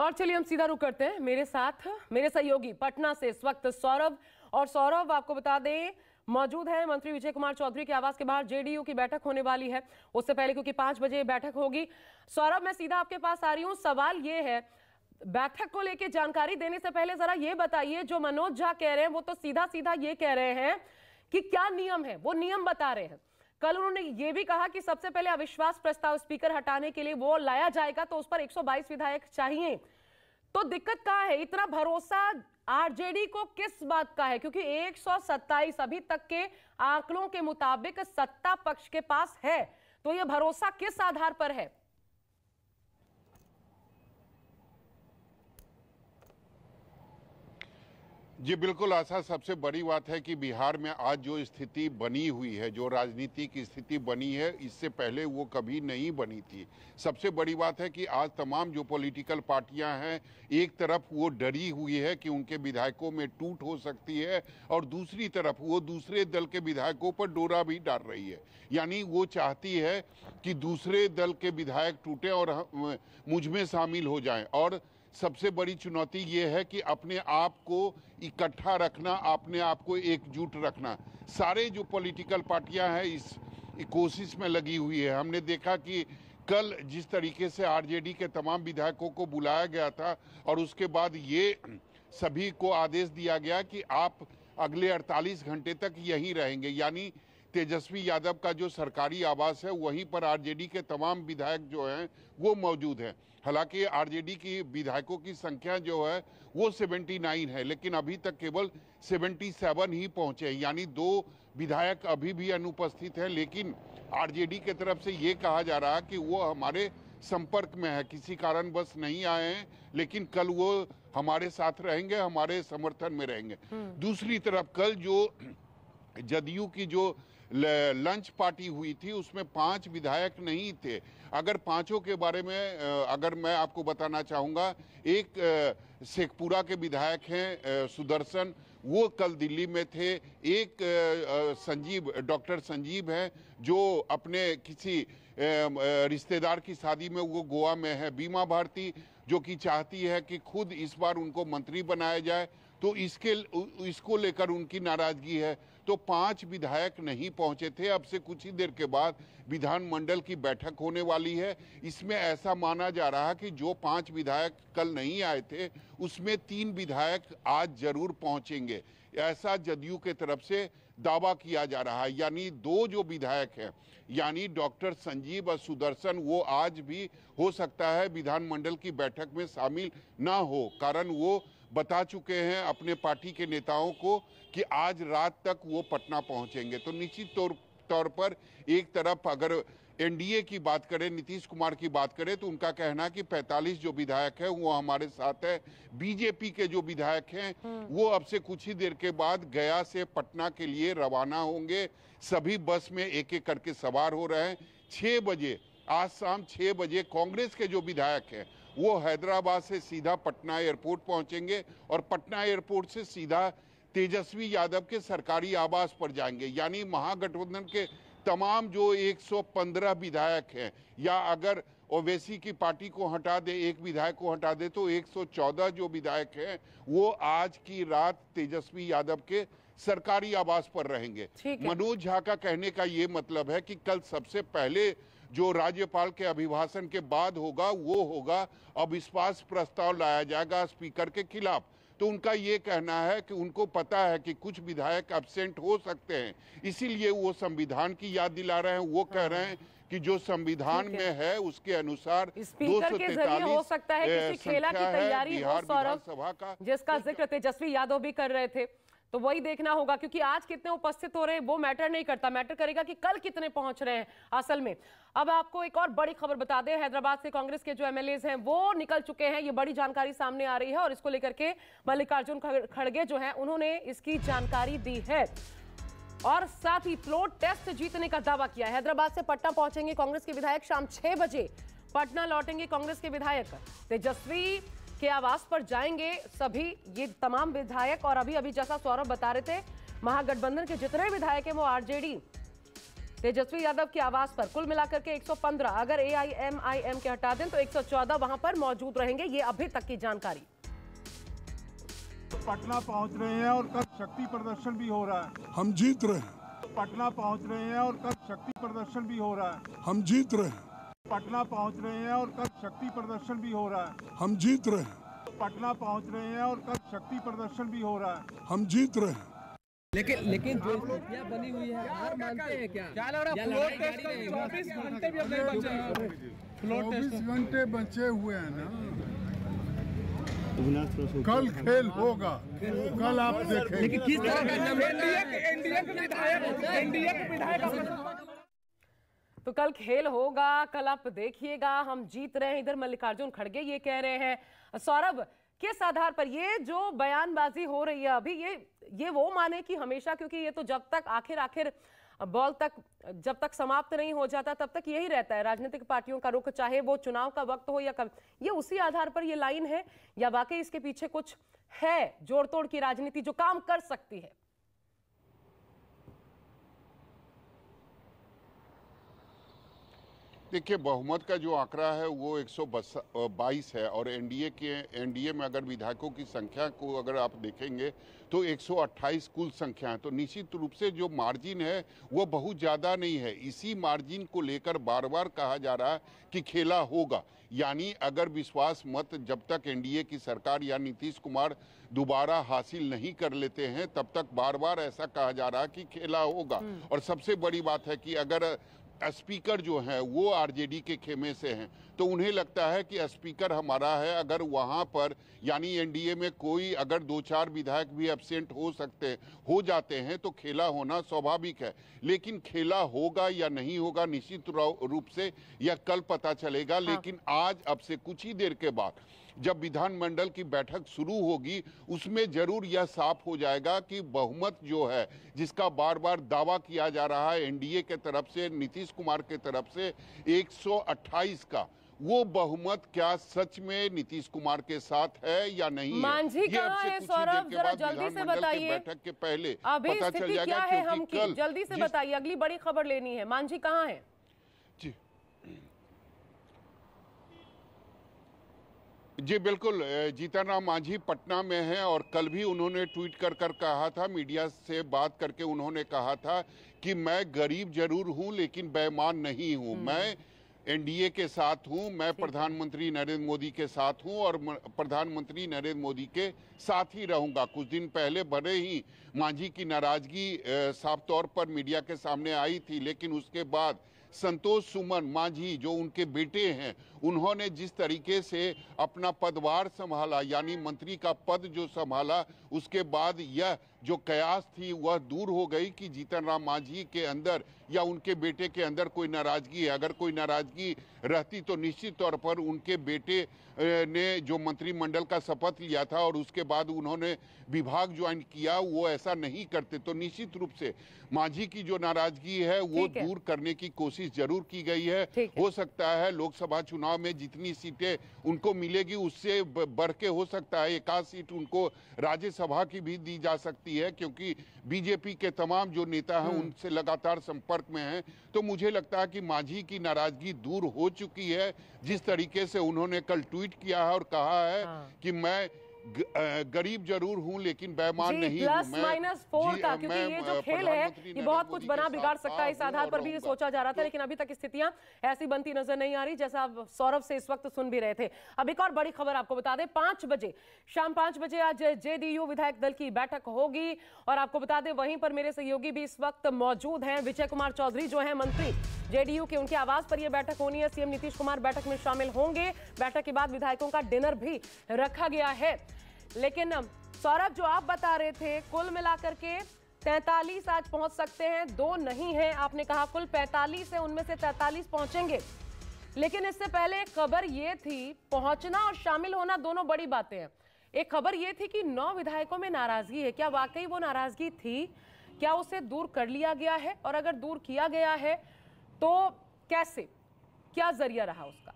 और चलिए हम सीधा रुक करते हैं मेरे साथ मेरे सहयोगी पटना से इस वक्त सौरभ और सौरभ आपको बता दें मौजूद है मंत्री विजय कुमार चौधरी के आवास के बाहर जेडीयू की बैठक होने वाली है उससे पहले क्योंकि पांच बजे बैठक होगी सौरभ मैं सीधा आपके पास आ रही हूँ सवाल ये है बैठक को लेकर जानकारी देने से पहले जरा ये बताइए जो मनोज झा कह रहे हैं वो तो सीधा सीधा ये कह रहे हैं कि क्या नियम है वो नियम बता रहे हैं कल उन्होंने ये भी कहा कि सबसे पहले अविश्वास प्रस्ताव स्पीकर हटाने के लिए वो लाया जाएगा तो उस पर 122 विधायक चाहिए तो दिक्कत कहा है इतना भरोसा आरजेडी को किस बात का है क्योंकि 127 अभी तक के आंकड़ों के मुताबिक सत्ता पक्ष के पास है तो यह भरोसा किस आधार पर है जी बिल्कुल आशा सबसे बड़ी बात है कि बिहार में आज जो स्थिति बनी हुई है जो राजनीति की स्थिति बनी है इससे पहले वो कभी नहीं बनी थी सबसे बड़ी बात है कि आज तमाम जो पॉलिटिकल पार्टियां हैं एक तरफ वो डरी हुई है कि उनके विधायकों में टूट हो सकती है और दूसरी तरफ वो दूसरे दल के विधायकों पर डोरा भी डाल रही है यानी वो चाहती है कि दूसरे दल के विधायक टूटें और मुझमें शामिल हो जाए और सबसे बड़ी चुनौती ये है कि अपने आप को इकट्ठा रखना अपने आप को एकजुट रखना सारे जो पॉलिटिकल पार्टियां हैं इस कोशिश में लगी हुई है हमने देखा कि कल जिस तरीके से आरजेडी के तमाम विधायकों को बुलाया गया था और उसके बाद ये सभी को आदेश दिया गया कि आप अगले 48 घंटे तक यहीं रहेंगे यानी तेजस्वी यादव का जो सरकारी आवास है वहीं पर आरजेडी के तमाम विधायक जो हैं वो मौजूद हैं हालांकि आरजेडी की विधायकों की संख्या जो है वो 79 है लेकिन अभी तक केवल 77 ही पहुंचे हैं यानी दो विधायक अभी भी अनुपस्थित हैं लेकिन आरजेडी के तरफ से ये कहा जा रहा है कि वो हमारे संपर्क में है किसी कारणवश नहीं आए हैं लेकिन कल वो हमारे साथ रहेंगे हमारे समर्थन में रहेंगे हम्म। दूसरी तरफ कल जो जदयू की जो लंच पार्टी हुई थी उसमें पांच विधायक नहीं थे अगर पांचों के बारे में अगर मैं आपको बताना चाहूँगा एक शेखपुरा के विधायक हैं सुदर्शन वो कल दिल्ली में थे एक संजीव डॉक्टर संजीव हैं जो अपने किसी रिश्तेदार की शादी में वो गोवा में है बीमा भारती जो कि चाहती है कि खुद इस बार उनको मंत्री बनाया जाए तो इसके इसको लेकर उनकी नाराजगी है तो पांच विधायक नहीं पहुंचे थे अब से कुछ ही देर के बाद विधानमंडल की बैठक होने वाली है इसमें ऐसा माना जा रहा है कि जो पांच विधायक कल नहीं आए थे उसमें तीन विधायक आज जरूर पहुंचेंगे ऐसा जदयू के तरफ से दावा किया जा रहा है यानी दो जो विधायक हैं यानी डॉक्टर संजीव और सुदर्शन वो आज भी हो सकता है विधानमंडल की बैठक में शामिल ना हो कारण वो बता चुके हैं अपने पार्टी के नेताओं को कि आज रात तक वो पटना पहुंचेंगे तो निश्चित तौर तौर पर एक तरफ अगर एनडीए की बात करें नीतीश कुमार की बात करें तो उनका कहना कि 45 जो विधायक है वो हमारे साथ है बीजेपी के जो विधायक हैं हम्म। वो अब से कुछ ही देर के बाद गया से पटना के लिए रवाना होंगे सभी बस में एक एक करके सवार हो रहे हैं छः बजे आज शाम छः बजे कांग्रेस के जो विधायक हैं वो हैदराबाद से सीधा पटना एयरपोर्ट पहुंचेंगे और पटना एयरपोर्ट से सीधा तेजस्वी यादव के सरकारी आवास पर जाएंगे यानी महागठबंधन के तमाम जो 115 विधायक हैं या अगर ओवैसी की पार्टी को हटा दे एक विधायक को हटा दे तो 114 जो विधायक हैं वो आज की रात तेजस्वी यादव के सरकारी आवास पर रहेंगे मनोज झा का कहने का ये मतलब है कि कल सबसे पहले जो राज्यपाल के अभिभाषण के बाद होगा वो होगा अब इस्पास प्रस्ताव लाया जाएगा स्पीकर के खिलाफ तो उनका ये कहना है कि उनको पता है कि कुछ विधायक एबसेंट हो सकते हैं इसीलिए वो संविधान की याद दिला रहे हैं वो कह रहे हैं हाँ। कि जो संविधान में है उसके अनुसार दो सौ हो सकता है किसी खेला की तैयारी बिहार विधानसभा का जिसका जिक्र तेजस्वी यादव भी कर रहे थे तो वही देखना होगा क्योंकि आज कितने उपस्थित हो रहे हैं वो मैटर नहीं करता मैटर करेगा कि कल कितने पहुंच रहे हैं असल में अब आपको एक और बड़ी खबर बता दें हैदराबाद से कांग्रेस के जो एमएलए हैं वो निकल चुके हैं ये बड़ी जानकारी सामने आ रही है और इसको लेकर के मल्लिकार्जुन खड़गे जो है उन्होंने इसकी जानकारी दी है और साथ ही फ्लोर टेस्ट जीतने का दावा किया हैदराबाद से पटना पहुंचेंगे कांग्रेस के विधायक शाम छह बजे पटना लौटेंगे कांग्रेस के विधायक तेजस्वी के आवास पर जाएंगे सभी ये तमाम विधायक और अभी अभी जैसा सौरभ बता रहे थे महागठबंधन के जितने विधायक हैं वो आरजेडी तेजस्वी यादव के आवास पर कुल मिलाकर के 115 अगर एआईएमआईएम के हटा दें तो 114 वहां पर मौजूद रहेंगे ये अभी तक की जानकारी तो पटना पहुंच रहे हैं और कल शक्ति प्रदर्शन भी हो रहा है हम जीत रहे हैं पटना पहुंच रहे हैं और कल शक्ति प्रदर्शन भी हो रहा है हम जीत रहे हैं पटना पहुंच रहे हैं और कल शक्ति प्रदर्शन भी हो रहा है हम जीत रहे हैं पटना पहुंच रहे हैं और कल शक्ति प्रदर्शन भी हो रहा है हम जीत रहे हैं लेकिन लेकिन जो स्थितियाँ बनी हुई है हार मानते हैं क्या फ्लोर टेस्ट चौबीस घंटे भी अब नहीं बचे फ्लोर टेस्ट घंटे बचे हुए हैं ना कल खेल होगा कल आप देखेंगे किस तरह का एनडीए के विधायक एनडीए के विधायक तो कल खेल होगा कल आप देखिएगा हम जीत रहे हैं इधर मल्लिकार्जुन खड़गे ये कह रहे हैं सौरभ किस आधार पर ये जो बयानबाजी हो रही है अभी ये ये वो माने कि हमेशा क्योंकि ये तो जब तक आखिर आखिर बॉल तक जब तक समाप्त नहीं हो जाता तब तक यही रहता है राजनीतिक पार्टियों का रुख चाहे वो चुनाव का वक्त हो या कब ये उसी आधार पर ये लाइन है या वाकई इसके पीछे कुछ है जोड़ तोड़ की राजनीति जो काम कर सकती है देखिए बहुमत का जो आंकड़ा है वो एक सौ बाईस है और एनडीए के एनडीए में अगर विधायकों की संख्या को अगर आप देखेंगे तो 128 कुल संख्या है तो निश्चित रूप से जो मार्जिन है वो बहुत ज़्यादा नहीं है इसी मार्जिन को लेकर बार बार कहा जा रहा है कि खेला होगा यानी अगर विश्वास मत जब तक एन की सरकार या नीतीश कुमार दोबारा हासिल नहीं कर लेते हैं तब तक बार बार ऐसा कहा जा रहा है कि खेला होगा हम्म। और सबसे बड़ी बात है कि अगर स्पीकर जो हैं वो आरजेडी के खेमे से हैं तो उन्हें लगता है कि स्पीकर हमारा है अगर वहाँ पर यानी एनडीए में कोई अगर दो चार विधायक भी एबसेंट हो सकते हो जाते हैं तो खेला होना स्वाभाविक है लेकिन खेला होगा या नहीं होगा निश्चित रूप से यह कल पता चलेगा हाँ। लेकिन आज अब से कुछ ही देर के बाद जब विधानमंडल की बैठक शुरू होगी उसमें जरूर यह साफ हो जाएगा कि बहुमत जो है जिसका बार बार दावा किया जा रहा है एनडीए के तरफ से नीतीश कुमार के तरफ से 128 का वो बहुमत क्या सच में नीतीश कुमार के साथ है या नहीं मांझी कहाँ है सौरभ जरा जल्दी से बताइए बैठक के पहले अभी पता चल जाएगा क्या है हम की जल्दी से बताइए अगली बड़ी खबर लेनी है मांझी कहाँ है जी जी बिल्कुल जीताराम मांझी पटना में हैं और कल भी उन्होंने ट्वीट कर कर कहा था मीडिया से बात करके उन्होंने कहा था कि मैं गरीब जरूर हूं लेकिन बेमान नहीं हूं हम्म। मैं एनडीए के साथ हूं मैं प्रधानमंत्री नरेंद्र मोदी के साथ हूं और प्रधानमंत्री नरेंद्र मोदी के साथ ही रहूंगा कुछ दिन पहले भले ही मांझी की नाराजगी साफ तौर पर मीडिया के सामने आई थी लेकिन उसके बाद संतोष सुमन मांझी जो उनके बेटे हैं उन्होंने जिस तरीके से अपना पदवार संभाला यानी मंत्री का पद जो संभाला उसके बाद यह जो कयास थी वह दूर हो गई कि जीतन राम मांझी के अंदर या उनके बेटे के अंदर कोई नाराजगी है अगर कोई नाराजगी रहती तो निश्चित तौर पर उनके बेटे ने जो मंत्रिमंडल का शपथ लिया था और उसके बाद उन्होंने विभाग ज्वाइन किया वो ऐसा नहीं करते तो निश्चित रूप से माझी की जो नाराजगी है वो है। दूर करने की कोशिश जरूर की गई है हो सकता है लोकसभा चुनाव में जितनी सीटें उनको मिलेगी उससे बढ़ के हो सकता है एकाध सीट उनको राज्यसभा की भी दी जा सकती है क्योंकि बीजेपी के तमाम जो नेता हैं हम्म। उनसे लगातार संपर्क संपर्क में हैं तो मुझे लगता है कि माझी की नाराजगी दूर हो चुकी है जिस तरीके से उन्होंने कल ट्वीट किया है और कहा है हाँ। कि मैं गरीब जरूर हूं लेकिन बेमान नहीं प्लस माइनस फोर का क्योंकि ये जो खेल है ये बहुत कुछ बना बिगाड़ सकता है इस आधार पर भी ये सोचा जा रहा था लेकिन अभी तक स्थितियां ऐसी बनती नजर नहीं आ रही जैसा आप सौरभ से इस वक्त सुन भी रहे थे अब एक और बड़ी खबर आपको बता दें पांच बजे शाम पांच बजे आज जेडीयू विधायक दल की बैठक होगी और आपको बता दें वहीं पर मेरे सहयोगी भी इस वक्त मौजूद है विजय कुमार चौधरी जो है मंत्री जेडीयू के उनके आवास पर यह बैठक होनी है सीएम नीतीश कुमार बैठक में शामिल होंगे बैठक के बाद विधायकों का डिनर भी रखा गया है लेकिन सौरभ जो आप बता रहे थे कुल मिलाकर के 43 आज पहुंच सकते हैं दो नहीं हैं आपने कहा कुल 45 है उनमें से 43 पहुंचेंगे लेकिन इससे पहले एक खबर ये थी पहुंचना और शामिल होना दोनों बड़ी बातें हैं एक खबर ये थी कि नौ विधायकों में नाराजगी है क्या वाकई वो नाराजगी थी क्या उसे दूर कर लिया गया है और अगर दूर किया गया है तो कैसे क्या जरिया रहा उसका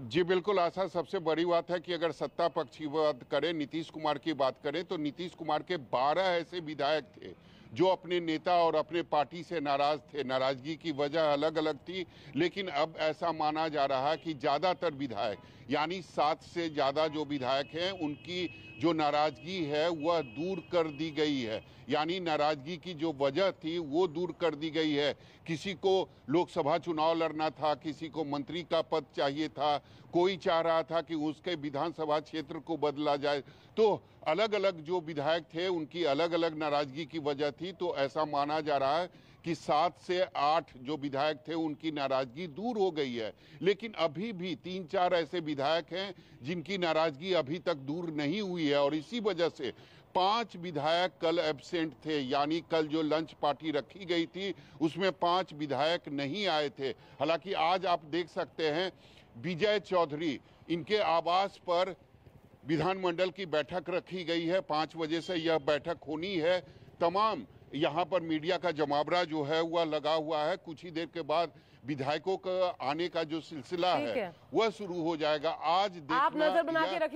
जी बिल्कुल आशा सबसे बड़ी बात है कि अगर सत्ता पक्ष की बात करें नीतीश कुमार की बात करें तो नीतीश कुमार के 12 ऐसे विधायक थे जो अपने नेता और अपने पार्टी से नाराज थे नाराजगी की वजह अलग अलग थी लेकिन अब ऐसा माना जा रहा कि ज़्यादातर विधायक यानी सात से ज़्यादा जो विधायक हैं उनकी जो नाराज़गी है वह दूर कर दी गई है यानी नाराज़गी की जो वजह थी वो दूर कर दी गई है किसी को लोकसभा चुनाव लड़ना था किसी को मंत्री का पद चाहिए था कोई चाह रहा था कि उसके विधानसभा क्षेत्र को बदला जाए तो अलग अलग जो विधायक थे उनकी अलग अलग नाराजगी की वजह थी तो ऐसा माना जा रहा है कि सात से आठ जो विधायक थे उनकी नाराजगी दूर हो गई है लेकिन अभी भी तीन चार ऐसे विधायक हैं जिनकी नाराजगी अभी तक दूर नहीं हुई है और इसी वजह से पांच विधायक कल एबसेंट थे यानी कल जो लंच पार्टी रखी गई थी उसमें पांच विधायक नहीं आए थे हालांकि आज आप देख सकते हैं विजय चौधरी इनके आवास पर विधानमंडल की बैठक रखी गई है पाँच बजे से यह बैठक होनी है तमाम यहाँ पर मीडिया का जमावड़ा जो है वह लगा हुआ है कुछ ही देर के बाद विधायकों का आने का जो सिलसिला है, है वह शुरू हो जाएगा आज आप नजर बना के रखिए